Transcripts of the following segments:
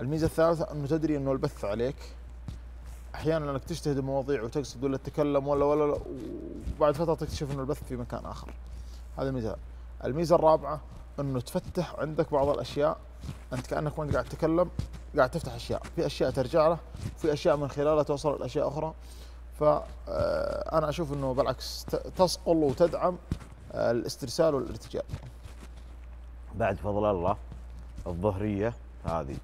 الميزه الثالثه انه تدري انه البث عليك احيانا انك تجتهد مواضيع وتقصد ولا تتكلم ولا ولا وبعد فتره تكتشف انه البث في مكان اخر هذا الميزه الميزه الرابعه انه تفتح عندك بعض الاشياء انت كانك وانت قاعد تتكلم قاعد تفتح اشياء في اشياء ترجع له في اشياء من خلالها توصل لاشياء اخرى فانا آه، اشوف انه بالعكس تصقل وتدعم آه، الاسترسال والارتجال بعد فضل الله الظهريه هذه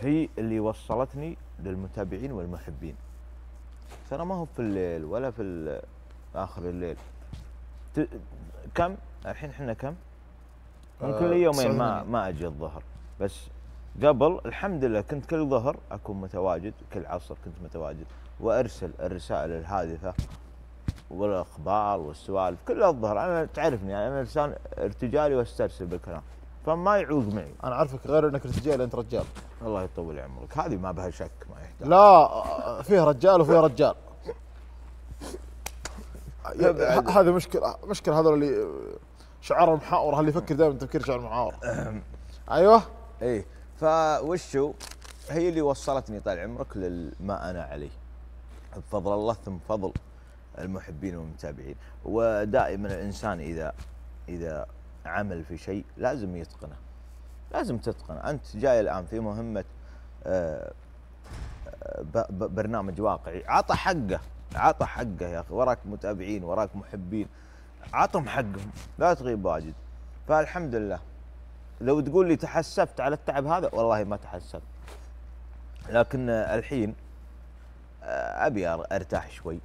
هي اللي وصلتني للمتابعين والمحبين ترى ما هو في الليل ولا في اخر الليل ت... كم الحين احنا كم ممكن كل لي آه، يومين ما ما اجي الظهر بس قبل الحمد لله كنت كل ظهر اكون متواجد كل عصر كنت متواجد وارسل الرسائل الهادفه والاخبار والسوالف كل الظهر انا تعرفني انا انسان ارتجالي واسترسل بالكلام فما يعوق معي انا اعرفك غير انك ارتجالي انت رجال الله يطول عمرك هذه ما بها شك ما يحتاج لا فيها رجال وفيها رجال هذه مشكله مشكله هذول اللي شعارهم محاور اللي يفكر دائما تفكير شعار محاور ايوه ايه فوشو هي اللي وصلتني طال عمرك لما انا عليه بفضل الله ثم فضل المحبين والمتابعين ودائما الانسان اذا اذا عمل في شيء لازم يتقنه لازم تتقن انت جاي الان في مهمه آه، آه، برنامج واقعي عطى حقه عطى حقه يا اخي وراك متابعين وراك محبين عطهم حقهم لا تغيب واجد فالحمد لله لو تقول لي تحسفت على التعب هذا والله ما تحسفت لكن الحين آه، ابي ارتاح شوي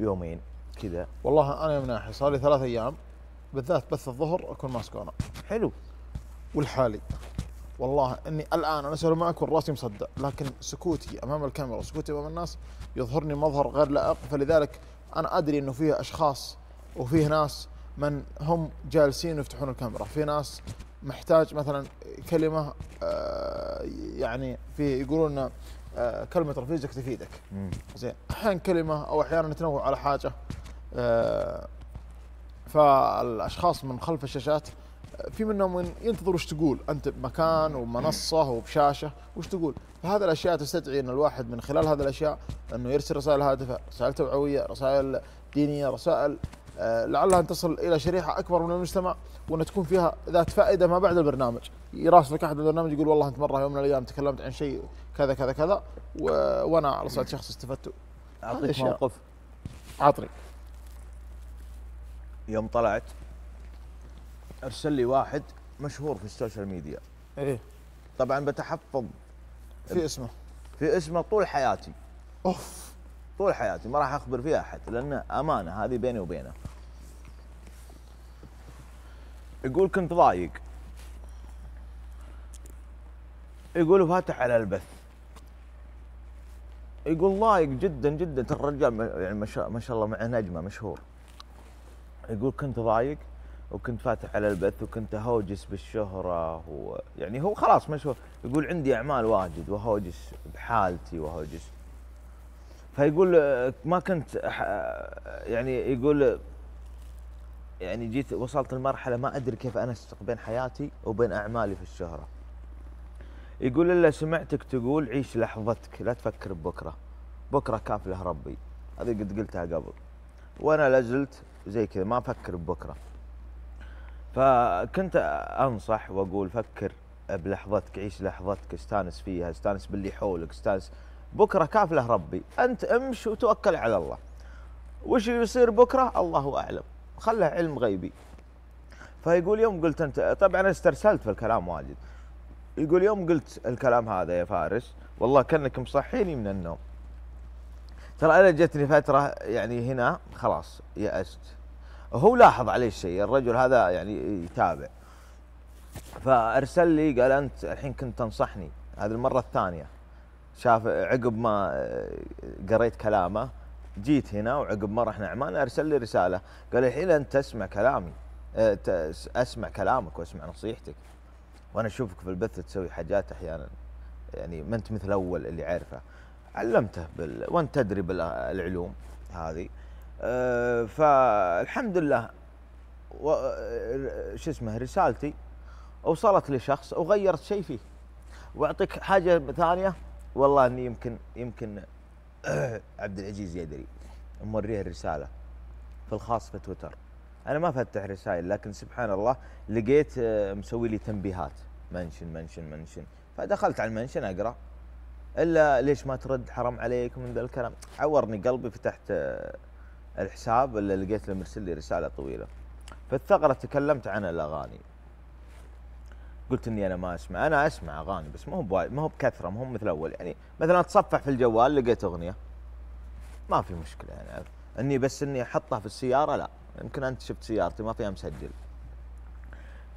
يومين كذا والله انا من ناحيه صار لي ثلاث ايام بالذات بث الظهر اكون ماسك انا حلو والحالي والله اني الان انا اسولف معك راسي مصدع لكن سكوتي امام الكاميرا سكوتي امام الناس يظهرني مظهر غير لائق فلذلك انا ادري انه فيه اشخاص وفيه ناس من هم جالسين يفتحون الكاميرا في ناس محتاج مثلا كلمه آه يعني في يقولون آه كلمه رفيزك تفيدك زين احيانا كلمه او احيانا تنوع على حاجه آه فالاشخاص من خلف الشاشات في منهم من ينتظر وش تقول انت بمكان ومنصه وبشاشه وش تقول فهذه الاشياء تستدعي ان الواحد من خلال هذه الاشياء انه يرسل رسائل هادفه رسائل توعويه رسائل دينيه رسائل آه، لعلها ان تصل الى شريحه اكبر من المجتمع وان تكون فيها ذات فائده ما بعد البرنامج يراسلك احد البرنامج يقول والله انت مره يوم من الايام تكلمت عن شيء كذا كذا كذا و... وانا على صعيد شخص استفدت اعطيك موقف عطري يوم طلعت ارسل لي واحد مشهور في السوشيال ميديا ايه طبعا بتحفظ في اسمه في اسمه طول حياتي اوف طول حياتي ما راح اخبر فيها احد لانه امانه هذه بيني وبينه يقول كنت ضايق يقول فاتح على البث يقول ضايق جدا جدا الرجال يعني ما شاء الله مع نجمه مشهور يقول كنت ضايق وكنت فاتح على البث وكنت هوجس بالشهرة ويعني هو خلاص مشهور يقول عندي أعمال واجد وهوجس بحالتي وهوجس فيقول ما كنت يعني يقول يعني جيت وصلت لمرحلة ما أدري كيف أنسق بين حياتي وبين أعمالي في الشهرة يقول إلا سمعتك تقول عيش لحظتك لا تفكر ببكرة بكرة كافله ربي هذه قد قلتها قبل وأنا لازلت زي كذا ما أفكر ببكرة فكنت انصح واقول فكر بلحظتك عيش لحظتك استانس فيها استانس باللي حولك استانس بكره كافله ربي انت امش وتوكل على الله وش يصير بكره الله اعلم خله علم غيبي فيقول يوم قلت انت طبعا انا استرسلت في الكلام واجد يقول يوم قلت الكلام هذا يا فارس والله كانك مصحيني من النوم ترى انا جتني فتره يعني هنا خلاص يأست هو لاحظ عليه الشيء الرجل هذا يعني يتابع فارسل لي قال انت الحين كنت تنصحني هذه المره الثانيه شاف عقب ما آه، قريت كلامه جيت هنا وعقب ما رحنا عمان ارسل لي رساله قال الحين انت تسمع كلامي آه، اسمع كلامك واسمع نصيحتك وانا اشوفك في البث تسوي حاجات احيانا يعني ما انت مثل اول اللي عارفه علمته بال... وانت تدري بالعلوم هذه آه، فالحمد لله آه، شو اسمه رسالتي وصلت لشخص وغيرت شيء فيه واعطيك حاجه ثانيه والله اني يمكن يمكن آه، عبد العزيز يدري موريه الرساله في الخاص في تويتر انا ما فتح رسائل لكن سبحان الله لقيت مسوي لي تنبيهات منشن منشن منشن فدخلت على المنشن اقرا الا ليش ما ترد حرام عليك من ذا الكلام عورني قلبي فتحت الحساب اللي لقيت له مرسل لي رساله طويله في الثغره تكلمت عن الاغاني قلت اني انا ما اسمع انا اسمع اغاني بس ما هو ما هو بكثره ما هو مثل اول يعني مثلا اتصفح في الجوال لقيت اغنيه ما في مشكله يعني اني بس اني احطها في السياره لا يمكن انت شفت سيارتي ما فيها مسجل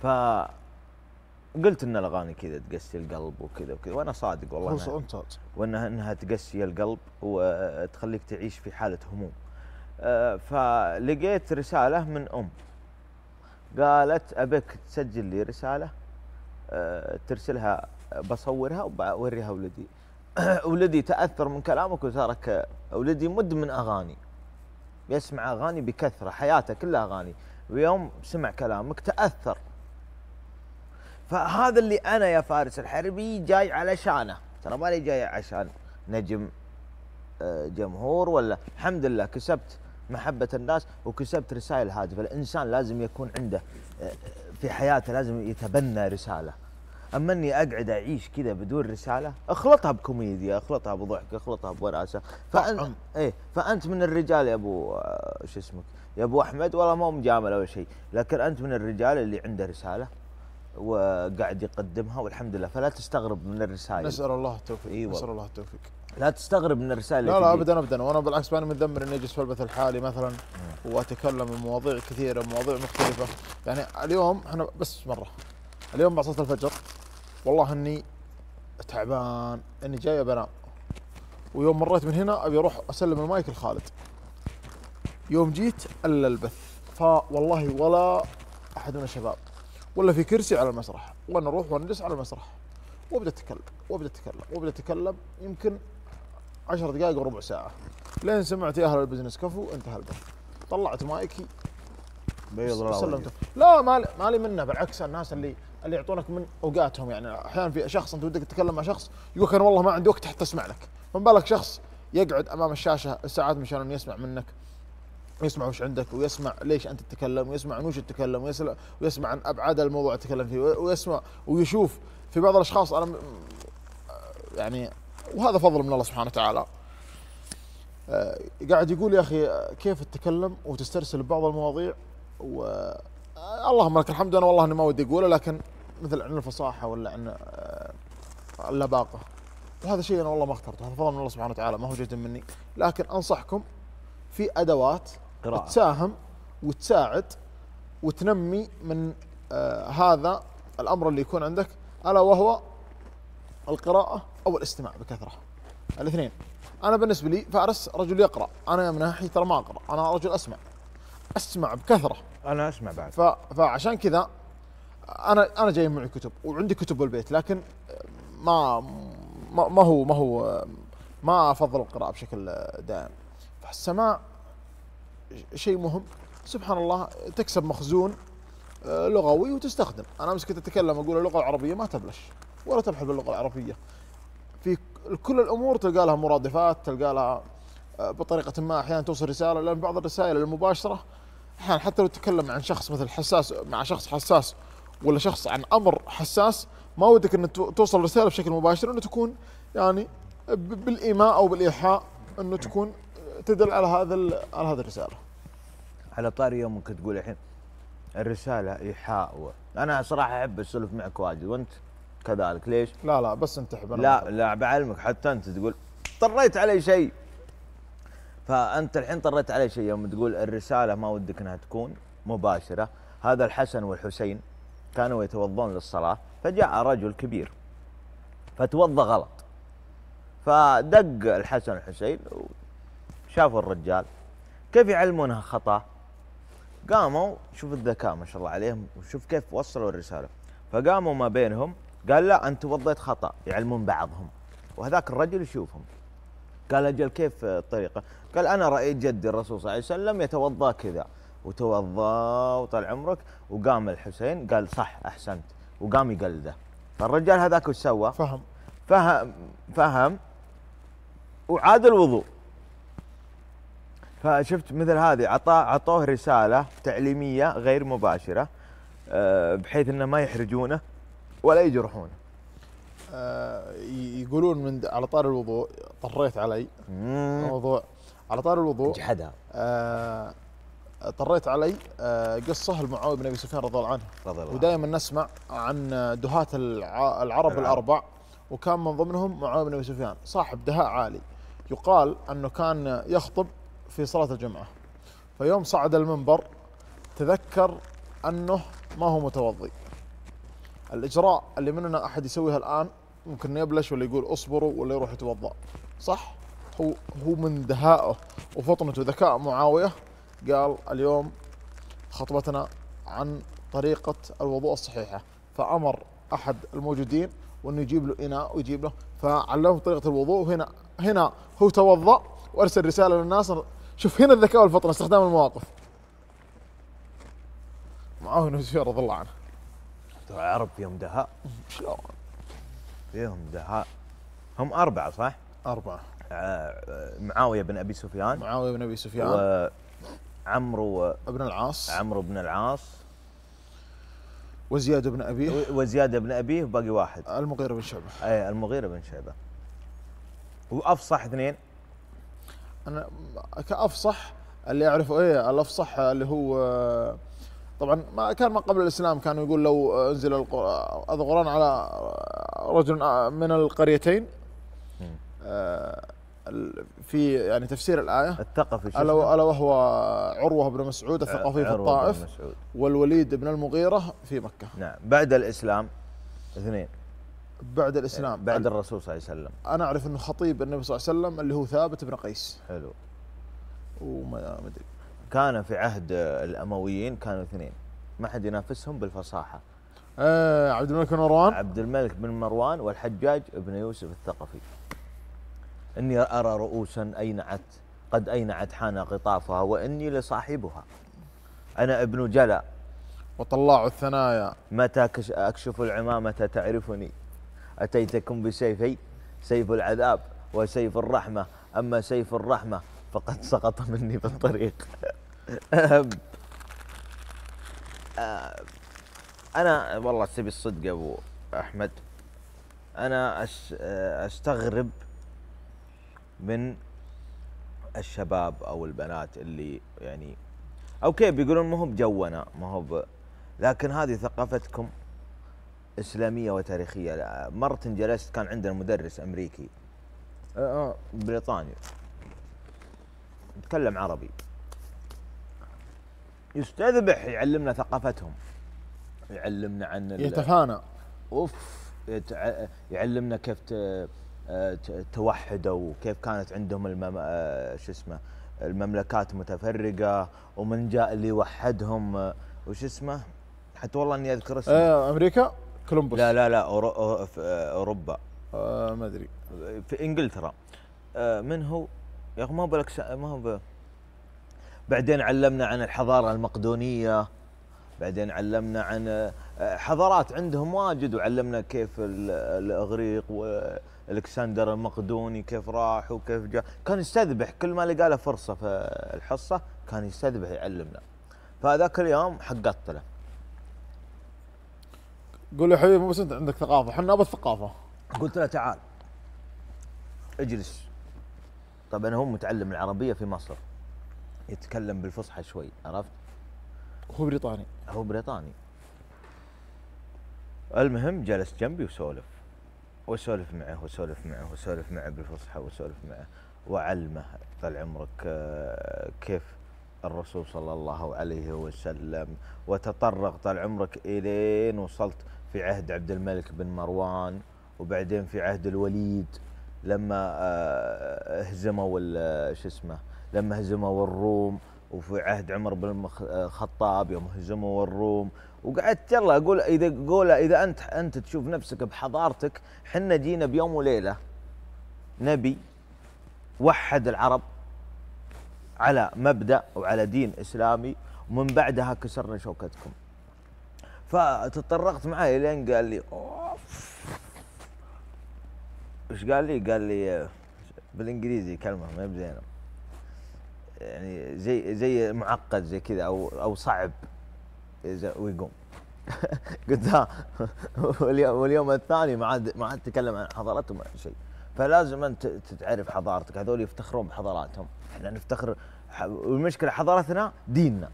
ف قلت ان الاغاني كذا تقسي القلب وكذا وكذا وانا صادق والله وانها انها تقسي القلب وتخليك تعيش في حاله هموم آه، فلقيت رسالة من أم قالت أبيك تسجل لي رسالة آه، ترسلها بصورها وبوريها ولدي ولدي تأثر من كلامك وترك آه، ولدي مدمن أغاني يسمع أغاني بكثرة حياته كلها أغاني ويوم سمع كلامك تأثر فهذا اللي أنا يا فارس الحربي جاي علشانه ترى لي جاي عشان نجم جمهور ولا الحمد لله كسبت محبه الناس وكسبت رسائل هادفه، الانسان لازم يكون عنده آه، في حياته لازم يتبنى رساله. اما اني اقعد اعيش كذا بدون رساله اخلطها بكوميديا، اخلطها بضحك، اخلطها بوراسه، فانت ايه فانت من الرجال يا ابو آه، شو اسمك؟ يا ابو احمد والله ما مجامله مجامل ولا شيء، لكن انت من الرجال اللي عنده رساله وقاعد يقدمها والحمد لله فلا تستغرب من الرسائل نسال الله التوفيق إيه نسال الله التوفيق لا تستغرب من الرسائل لا لا ابدا ابدا وانا بالعكس ماني متذمر اني اجلس في البث الحالي مثلا واتكلم عن مواضيع كثيره مواضيع مختلفه يعني اليوم احنا بس مره اليوم بعد صلاه الفجر والله اني تعبان اني جاي بنام ويوم مريت من هنا ابي اروح اسلم المايك لخالد يوم جيت الا البث فوالله ولا احد من الشباب ولا في كرسي على المسرح وانا اروح وانا على المسرح وابدا اتكلم وابدا اتكلم وابدا اتكلم يمكن 10 دقائق وربع ساعه لين سمعت يا اهل البزنس كفو انتهى البث طلعت مايكي بيض الله لا مالي مالي منه بالعكس الناس اللي اللي يعطونك من اوقاتهم يعني احيانا في شخص انت ودك تتكلم مع شخص يقول انا والله ما عندي وقت حتى اسمع لك فما بالك شخص يقعد امام الشاشه ساعات مشان يسمع منك يسمع وش عندك ويسمع ليش انت تتكلم ويسمع عن وش تتكلم ويسمع, ويسمع عن ابعاد الموضوع تتكلم فيه ويسمع ويشوف في بعض الاشخاص انا يعني وهذا فضل من الله سبحانه وتعالى آه، قاعد يقول يا اخي كيف تتكلم وتسترسل بعض المواضيع و آه، اللهم لك الحمد انا والله اني ما ودي اقوله لكن مثل عن الفصاحه ولا عن آه، اللباقه وهذا شيء انا والله ما اخترته هذا فضل من الله سبحانه وتعالى ما هو جهد مني لكن انصحكم في ادوات قراءة. تساهم وتساعد وتنمي من هذا الامر اللي يكون عندك الا وهو القراءه او الاستماع بكثره الاثنين انا بالنسبه لي فارس رجل يقرا انا من ناحيه ترى ما اقرا انا رجل اسمع اسمع بكثره انا اسمع بعد ف... فعشان كذا انا انا جاي معي كتب وعندي كتب بالبيت لكن ما ما, ما هو ما هو ما افضل القراءه بشكل دائم فالسماع شيء مهم سبحان الله تكسب مخزون آه، لغوي وتستخدم انا امس كنت اتكلم اقول اللغه العربيه ما تبلش ولا تبحث باللغه العربيه كل الامور تلقى لها مرادفات تلقى لها آه، بطريقه ما احيانا توصل رساله لان بعض الرسائل المباشره احيانا حتى لو تتكلم عن شخص مثل حساس مع شخص حساس ولا شخص عن امر حساس ما ودك ان توصل رساله بشكل مباشر انه تكون يعني بالايماء او بالايحاء انه تكون تدل على هذا على هذه الرساله. على طاري يوم كنت تقول الحين الرساله ايحاء انا صراحه احب السلف معك واجد وانت كذلك ليش؟ لا لا بس انتحب أنا لا لا بعلمك حتى انت تقول طريت علي شيء فانت الحين طريت علي شيء يوم تقول الرساله ما ودك انها تكون مباشره هذا الحسن والحسين كانوا يتوضون للصلاه فجاء رجل كبير فتوضى غلط فدق الحسن والحسين شافوا الرجال كيف يعلمونها خطا قاموا شوف الذكاء ما شاء الله عليهم وشوف كيف وصلوا الرساله فقاموا ما بينهم قال لا انت وضيت خطا يعلمون بعضهم وهذاك الرجل يشوفهم قال اجل كيف الطريقه؟ قال انا رايت جدي الرسول صلى الله عليه وسلم يتوضا كذا وتوضا وطال عمرك وقام الحسين قال صح احسنت وقام يقلده فالرجال هذاك وش سوى؟ فهم فهم فهم وعاد الوضوء فشفت مثل هذه عطاه عطوه رساله تعليميه غير مباشره آه، بحيث انه ما يحرجونه ولا يجرحون آه يقولون من على طار الوضوء طريت علي موضوع على طار الوضوء جحدها آه طريت علي آه قصه المعاويه بن ابي سفيان رضي الله عنه رضي الله ودائما نسمع عن دهات العرب, العرب الاربع وكان من ضمنهم معاويه بن ابي سفيان صاحب دهاء عالي يقال انه كان يخطب في صلاه الجمعه فيوم صعد المنبر تذكر انه ما هو متوضي الاجراء اللي مننا احد يسويها الان ممكن يبلش ولا يقول اصبروا ولا يروح يتوضا صح هو هو من دهائه وفطنته وذكاء معاويه قال اليوم خطبتنا عن طريقه الوضوء الصحيحه فامر احد الموجودين وانه يجيب له اناء ويجيب له فعلمه طريقه الوضوء وهنا هنا هو توضا وارسل رساله للناس شوف هنا الذكاء والفطنه استخدام المواقف معاويه بن رضي الله عنه العرب فيهم دهاء شلون؟ فيهم دهاء هم أربعة صح؟ أربعة آه، آه، معاوية بن أبي سفيان معاوية بن أبي سفيان وعمرو ابن العاص عمرو بن العاص وزياد بن أبيه وزياد بن أبيه وباقي واحد المغيرة بن شعبة أي المغيرة بن شعبة وأفصح اثنين أنا كأفصح اللي أعرفه إيه الأفصح اللي هو آه، طبعا ما كان ما قبل الاسلام كانوا يقول لو انزل القران على رجل من القريتين آه، في يعني تفسير الايه الثقفي الا الا وهو عروه بن مسعود الثقفي في الطائف والوليد بن المغيره في مكه نعم بعد الاسلام اثنين بعد الاسلام بعد الرسول صلى الله عليه وسلم انا اعرف انه خطيب النبي صلى الله عليه وسلم اللي هو ثابت بن قيس حلو وما ادري كان في عهد الامويين كانوا اثنين ما حد ينافسهم بالفصاحه آه عبد الملك بن مروان عبد الملك بن مروان والحجاج بن يوسف الثقفي اني ارى رؤوسا اينعت قد اينعت حان قطافها واني لصاحبها انا ابن جلا وطلاع الثنايا متى اكشف العمامه تعرفني اتيتكم بسيفي سيف العذاب وسيف الرحمه اما سيف الرحمه فقد سقط مني في الطريق انا والله تبي الصدق ابو احمد انا استغرب من الشباب او البنات اللي يعني اوكي بيقولون ما هو بجونا ما هو ب... لكن هذه ثقافتكم اسلاميه وتاريخيه مره جلست كان عندنا مدرس امريكي بريطاني يتكلم عربي يستذبح يعلمنا ثقافتهم يعلمنا عن يتفانى اوف يتع... يعلمنا كيف آه، ت... توحدوا وكيف كانت عندهم المم... آه، شو اسمه المملكات متفرقه ومن جاء اللي وحدهم آه، وش اسمه حتى والله اني اذكر اسمه آه امريكا كولومبوس لا لا لا أورو... في اوروبا آه ما ادري في انجلترا آه من هو يا اخي ما هو بلكس... ما هو ب... بعدين علمنا عن الحضارة المقدونية بعدين علمنا عن آه، حضارات عندهم واجد وعلمنا كيف الاغريق والكسندر المقدوني كيف راح وكيف جاء كان يستذبح كل ما لقى له فرصه في الحصه كان يستذبح يعلمنا فذاك اليوم حققت له قول له حبيبي مو بس انت عندك ثقافه احنا ابو الثقافه قلت له تعال اجلس طبعا هو متعلم العربيه في مصر يتكلم بالفصحى شوي عرفت؟ هو بريطاني هو بريطاني المهم جلس جنبي وسولف وسولف معه وسولف معه وسولف معه بالفصحى وسولف معه وعلمه طال عمرك آه، كيف الرسول صلى الله عليه وسلم وتطرق طال عمرك الين وصلت في عهد عبد الملك بن مروان وبعدين في عهد الوليد لما آه، هزموا آه، شو اسمه لما هزموا الروم وفي عهد عمر بن الخطاب يوم هزموا الروم وقعدت يلا اقول اذا قول اذا انت انت تشوف نفسك بحضارتك حنا جينا بيوم وليله نبي وحد العرب على مبدا وعلى دين اسلامي ومن بعدها كسرنا شوكتكم فتطرقت معاه لين قال لي اوف ايش قال لي؟ قال لي بالانجليزي كلمه ما بزينه يعني زي زي معقد زي كذا او او صعب ويقوم قلت ها واليوم الثاني ما عاد ما عاد تكلم عن حضارتهم شيء فلازم انت تعرف حضارتك هذول يفتخرون بحضاراتهم احنا نفتخر والمشكله حضارتنا ديننا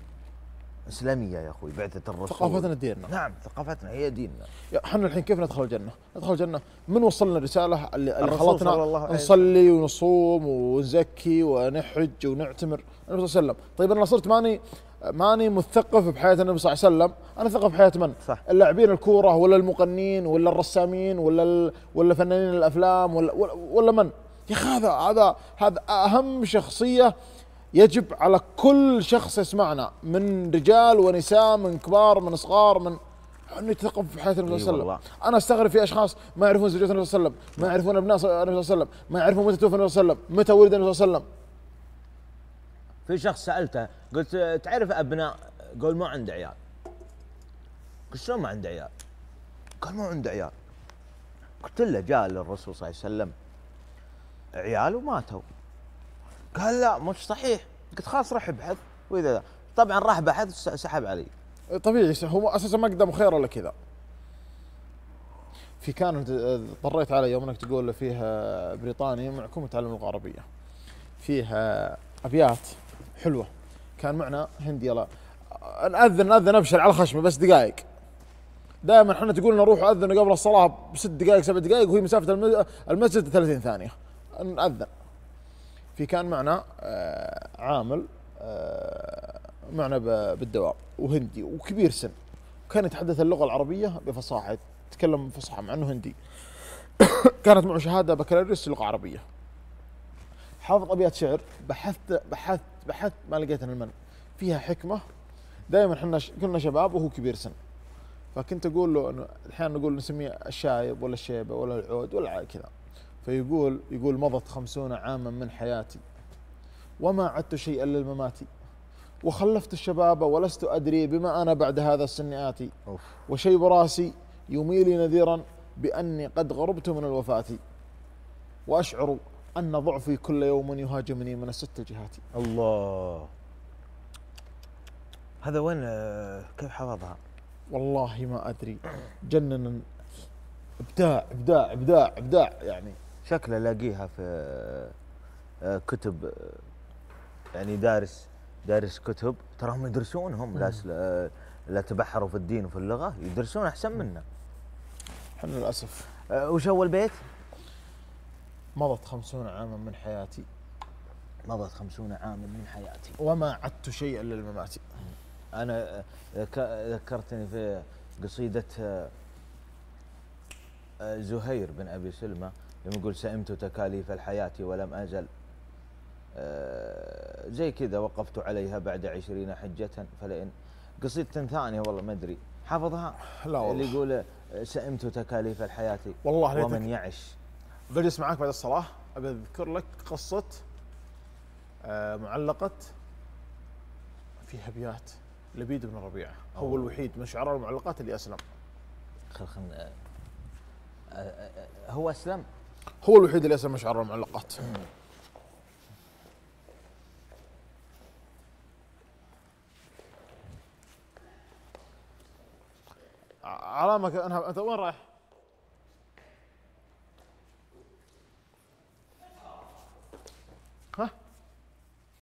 اسلاميه يا اخوي بعثه الرسول ثقافتنا ديننا نعم ثقافتنا هي ديننا احنا الحين كيف ندخل الجنه؟ ندخل الجنه من وصلنا الرساله اللي, اللي خلتنا نصلي ونصوم ونزكي ونحج ونعتمر النبي صلى الله عليه وسلم، طيب انا صرت ماني ماني مثقف بحياه النبي صلى الله عليه وسلم، انا ثقف بحياه من؟ صح اللاعبين الكوره ولا المغنيين ولا الرسامين ولا ال... ولا فنانين الافلام ولا ولا من؟ يا اخي هذا هذا هذا اهم شخصيه يجب على كل شخص يسمعنا من رجال ونساء من كبار من صغار من أن يتثقف في حياه النبي صلى الله عليه وسلم أيوة انا استغرب في اشخاص ما يعرفون زوجات النبي صلى الله عليه وسلم ما يعرفون ابناء النبي صلى الله عليه وسلم ما يعرفون متى توفى النبي صلى الله عليه وسلم متى ولد النبي صلى الله عليه وسلم في شخص سالته قلت تعرف ابناء قال ما عنده عيال قلت شلون ما عنده عيال قال ما عنده عيال قلت له جاء للرسول صلى الله عليه وسلم عيال وماتوا قال لا مش صحيح قلت خلاص روح ابحث واذا لا. طبعا راح بحث سحب علي طبيعي هو اساسا ما قدم خير ولا كذا في كان اضطريت على يوم انك تقول فيه بريطاني معكم تعلم اللغه العربيه فيها ابيات حلوه كان معنا هندي يلا ناذن ناذن ابشر على الخشمه بس دقائق دائما احنا تقول لنا روحوا اذنوا قبل الصلاه بست دقائق سبع دقائق وهي مسافه المسجد 30 ثانيه ناذن في كان معنا آه، عامل آه، معنا بالدوام وهندي وكبير سن كان يتحدث اللغه العربيه بفصاحه يتكلم فصحى مع انه هندي كانت معه شهاده بكالوريوس لغه عربيه حافظ ابيات شعر بحثت بحثت بحثت ما لقيت عن المن فيها حكمه دائما احنا كنا شباب وهو كبير سن فكنت اقول له انه احيانا نقول نسميه الشايب ولا الشيبه ولا العود ولا كذا فيقول يقول مضت خمسون عاما من حياتي وما عدت شيئا للممات وخلفت الشباب ولست أدري بما أنا بعد هذا السن آتي وشيب راسي يميلي نذيرا بأني قد غربت من الوفاة وأشعر أن ضعفي كل يوم يهاجمني من الست جهات الله هذا وين آه، كيف حفظها والله ما أدري جنن ابداع ابداع ابداع ابداع يعني شكل الاقيها في آه، آه، كتب آه، يعني دارس دارس كتب تراهم يدرسون هم ناس لا تبحروا في الدين وفي اللغه يدرسون احسن منا احنا للاسف وش اول بيت؟ مضت خمسون عاما من حياتي مضت خمسون عاما من حياتي وما عدت شيئا للممات انا ذكرتني في قصيده زهير بن ابي سلمى لما يقول سئمت تكاليف الحياة ولم أزل آه، زي كذا وقفت عليها بعد عشرين حجة فلئن قصيدة ثانية والله ما أدري حافظها لا والله اللي يقول سئمت تكاليف الحياة والله ليتك ومن يعش بجلس معاك بعد الصلاة أبي أذكر لك قصة آه، معلقة فيها أبيات لبيد بن ربيعة هو الوحيد من شعراء المعلقات اللي أسلم خل خلنا آه، هو أسلم هو الوحيد اللي يسمى شعر المعلقات علامة انها انت وين رايح؟